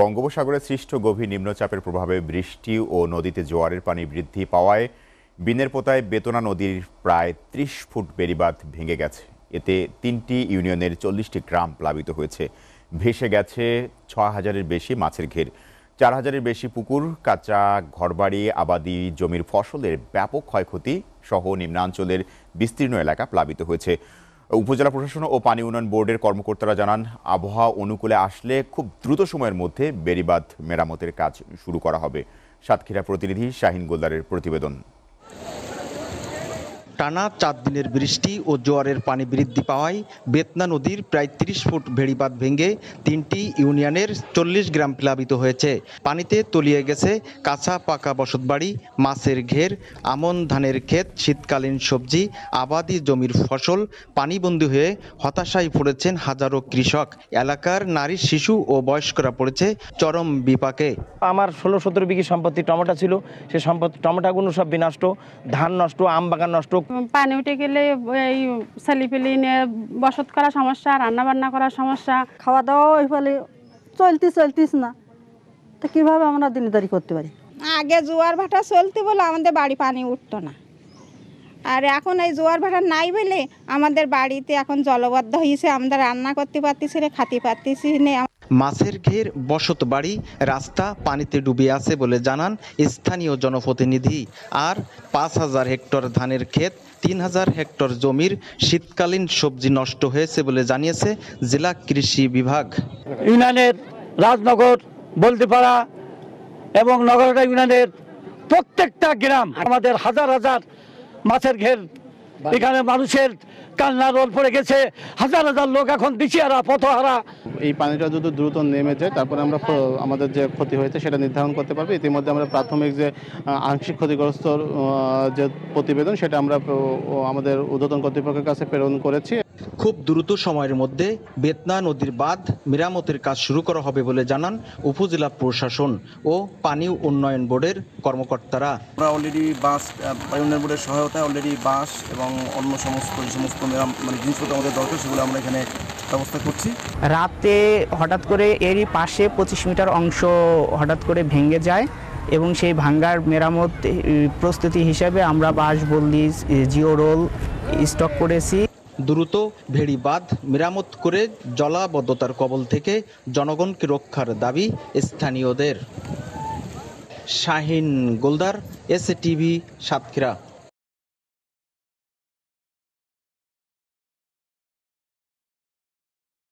বঙ্গোপসাগরে সৃষ্ট গভীর নিম্নচাপের প্রভাবে বৃষ্টি ও নদীতে জোয়ারের পানি বৃদ্ধি পাওয়ায় বিনের পোতায় বেতনা নদীর প্রায় ত্রিশ ফুট বেড়িবাঁধ ভেঙে গেছে এতে তিনটি ইউনিয়নের চল্লিশটি গ্রাম প্লাবিত হয়েছে ভেসে গেছে ছ হাজারের বেশি মাছের ঘের চার হাজারের বেশি পুকুর কাঁচা ঘরবাড়ি আবাদি জমির ফসলের ব্যাপক ক্ষয়ক্ষতি সহ নিম্নাঞ্চলের বিস্তীর্ণ এলাকা প্লাবিত হয়েছে উপজেলা প্রশাসন ও পানি উন্নয়ন বোর্ডের কর্মকর্তারা জানান আবহাওয়া অনুকূলে আসলে খুব দ্রুত সময়ের মধ্যে বেরিবাদ মেরামতের কাজ শুরু করা হবে সাতক্ষীরা প্রতিনিধি শাহিন গোলদারের প্রতিবেদন টানা চার দিনের বৃষ্টি ও জোয়ারের পানি বৃদ্ধি পাওয়ায় বেতনা নদীর প্রায় ৩০ ফুট ভেড়িপাত ভেঙে তিনটি ইউনিয়নের চল্লিশ গ্রাম প্লাবিত হয়েছে পানিতে তলিয়ে গেছে কাঁচা পাকা বসতবাড়ি মাছের ঘের আমন ধানের ক্ষেত শীতকালীন সবজি আবাদি জমির ফসল পানিবন্দী হয়ে হতাশায় পড়েছেন হাজারো কৃষক এলাকার নারী শিশু ও বয়স্করা পড়েছে চরম বিপাকে আমার ষোলো সতেরো বিঘি সম্পত্তি টমেটো ছিল সে সম্পত্তি টমেটোগুলো সব বিনষ্ট ধান নষ্ট আম বাগান নষ্ট পানি উঠে গেলে এই ছেলেপেলি নিয়ে বসত করা সমস্যা রান্না বান্না করার সমস্যা খাওয়া দাওয়া ওই ফলে চলতি চলতিস না তো কীভাবে আমরা দিনদারি করতে পারি আগে জোয়ার ভাটা চলতে বলে আমাদের বাড়ি পানি উঠতো না আর এখন এই জোয়ার ভাটা নাই বলে আমাদের বাড়িতে এখন জলবদ্ধ হয়েছে আমরা রান্না করতে পারতেছি রে খাতে পারতেছি না মাছের ঘের বসত বাড়ি রাস্তা পানিতে ডুবে আছে বলে জানান স্থানীয় জনপ্রতিনিধি আর পাঁচ হাজার হেক্টর ধানের ক্ষেত তিন হাজার হেক্টর জমির শীতকালীন সবজি নষ্ট হয়েছে বলে জানিয়েছে জেলা কৃষি বিভাগ ইউনিয়নের রাজনগর বলদিপাড়া এবং নগরটা ইউনিয়নের প্রত্যেকটা গ্রাম আমাদের হাজার হাজার মাছের ঘের এখানে মানুষের কান্না রোল পড়ে গেছে হাজার হাজার লোক এখন দিশিয়ারা পথহারা এই পানিটা যদি দ্রুত নেমে যায় তারপরে আমরা আমাদের যে ক্ষতি হয়েছে সেটা নির্ধারণ করতে পারবে ইতিমধ্যে আমরা প্রাথমিক যে আংশিক ক্ষতিগ্রস্ত যে প্রতিবেদন সেটা আমরা আমাদের উদ্যতন কর্তৃপক্ষের কাছে প্রেরণ করেছি খুব দ্রুত সময়ের মধ্যে বেতনা নদীর বাঁধ মেরামতের কাজ শুরু করা হবে বলে জানান উপজেলা প্রশাসন ও পানি উন্নয়ন বোর্ডের কর্মকর্তারা আমরা অলরেডি বাঁশ পানি উন্নয়ন বোর্ডের সহায়তায় অলরেডি বাঁশ এবং অন্য সমস্ত যে সমস্ত মানে জিনিসপত্র আমাদের দরকার সেগুলো আমরা এখানে ব্যবস্থা করছি রাতে হঠাৎ করে এরই পাশে পঁচিশ মিটার অংশ হঠাৎ করে ভেঙে যায় এবং সেই ভাঙ্গার মেরামত প্রস্তুতি হিসাবে আমরা বাঁশ বল্লি জিও রোল স্টক করেছি দ্রুত ভেড়ি বাঁধ মেরামত করে জলাবদ্ধতার কবল থেকে জনগণকে রক্ষার দাবি স্থানীয়দের শাহিন গোলদার এস টিভি সাতক্ষীরা